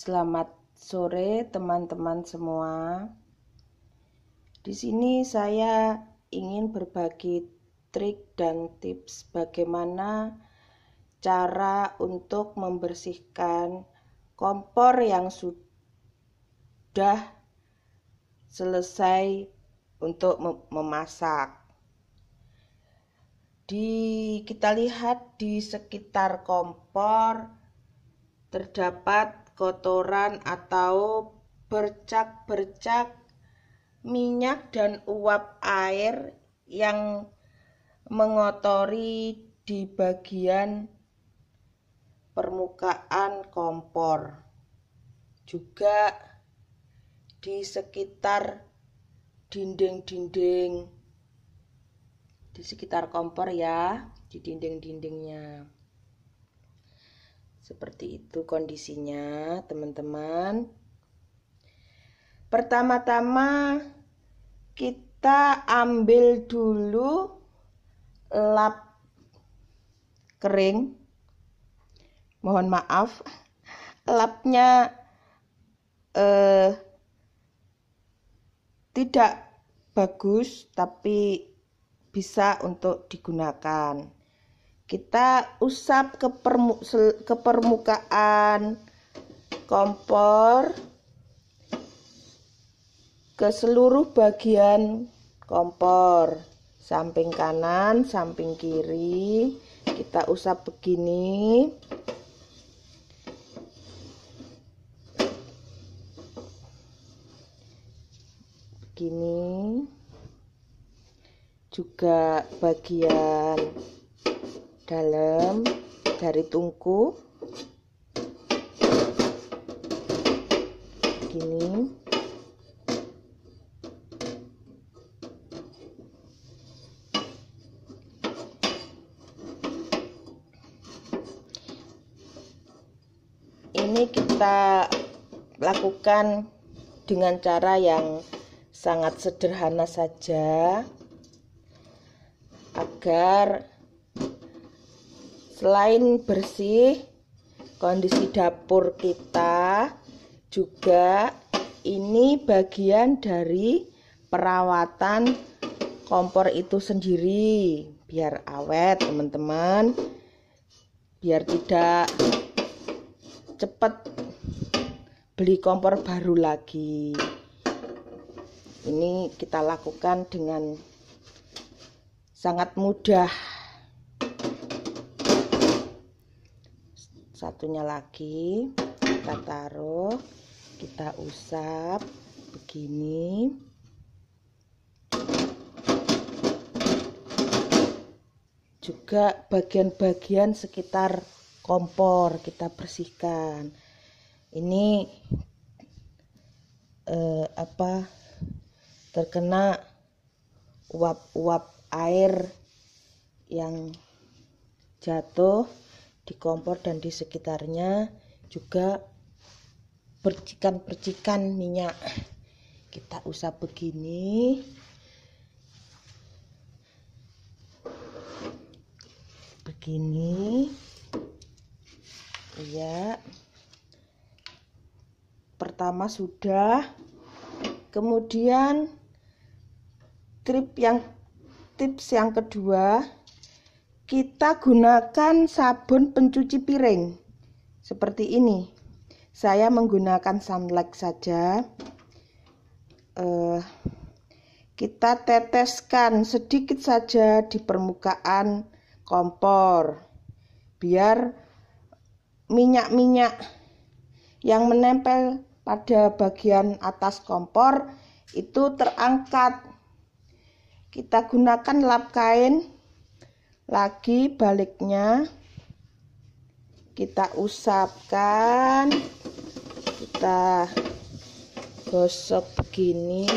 Selamat sore teman-teman semua. Di sini saya ingin berbagi trik dan tips bagaimana cara untuk membersihkan kompor yang sudah selesai untuk memasak. Di kita lihat di sekitar kompor terdapat kotoran atau bercak-bercak minyak dan uap air yang mengotori di bagian permukaan kompor juga di sekitar dinding-dinding di sekitar kompor ya di dinding-dindingnya seperti itu kondisinya, teman-teman. Pertama-tama kita ambil dulu lap kering. Mohon maaf, lapnya eh, tidak bagus, tapi bisa untuk digunakan kita usap ke, permu ke permukaan kompor ke seluruh bagian kompor samping kanan samping kiri kita usap begini begini juga bagian dalam dari tungku gini ini kita lakukan dengan cara yang sangat sederhana saja agar selain bersih kondisi dapur kita juga ini bagian dari perawatan kompor itu sendiri biar awet teman-teman biar tidak cepat beli kompor baru lagi ini kita lakukan dengan sangat mudah satunya lagi kita taruh kita usap begini juga bagian-bagian sekitar kompor kita bersihkan ini eh, apa terkena uap-uap air yang jatuh di kompor dan di sekitarnya juga percikan-percikan minyak kita usap begini begini iya pertama sudah kemudian trip yang tips yang kedua kita gunakan sabun pencuci piring seperti ini saya menggunakan sunlight saja eh, kita teteskan sedikit saja di permukaan kompor biar minyak-minyak yang menempel pada bagian atas kompor itu terangkat kita gunakan lap kain lagi baliknya kita usapkan kita gosok begini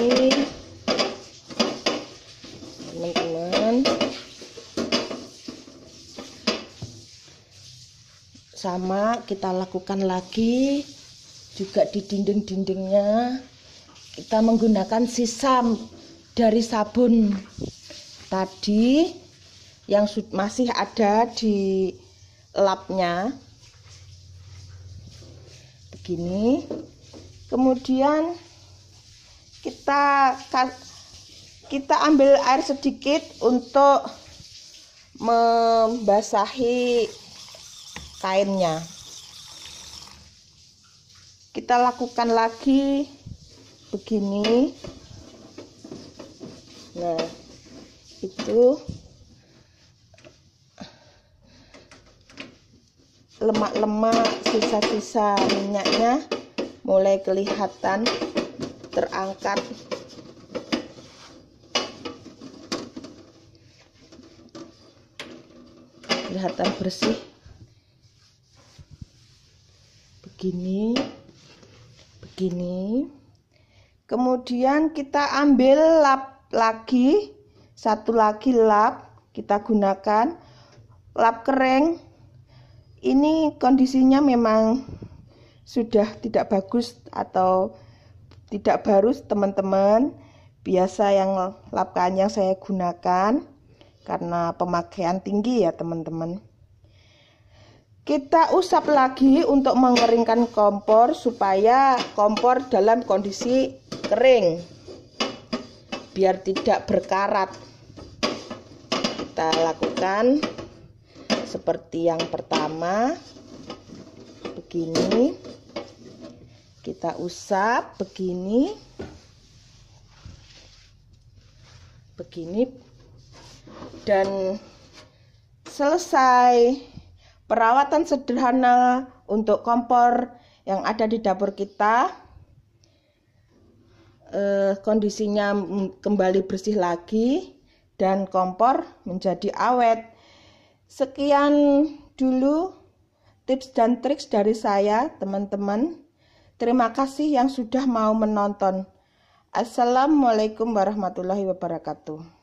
teman-teman sama kita lakukan lagi juga di dinding-dindingnya kita menggunakan sisam dari sabun tadi yang masih ada di lapnya begini kemudian kita kita ambil air sedikit untuk membasahi kainnya kita lakukan lagi begini nah itu lemak-lemak sisa-sisa minyaknya mulai kelihatan terangkat kelihatan bersih begini begini kemudian kita ambil lap lagi satu lagi lap kita gunakan lap kering ini kondisinya memang sudah tidak bagus atau tidak baru teman-teman biasa yang lap yang saya gunakan karena pemakaian tinggi ya teman-teman kita usap lagi untuk mengeringkan kompor supaya kompor dalam kondisi kering biar tidak berkarat kita lakukan seperti yang pertama begini kita usap begini begini dan selesai perawatan sederhana untuk kompor yang ada di dapur kita eh, kondisinya kembali bersih lagi dan kompor menjadi awet Sekian dulu tips dan trik dari saya, teman-teman. Terima kasih yang sudah mau menonton. Assalamualaikum warahmatullahi wabarakatuh.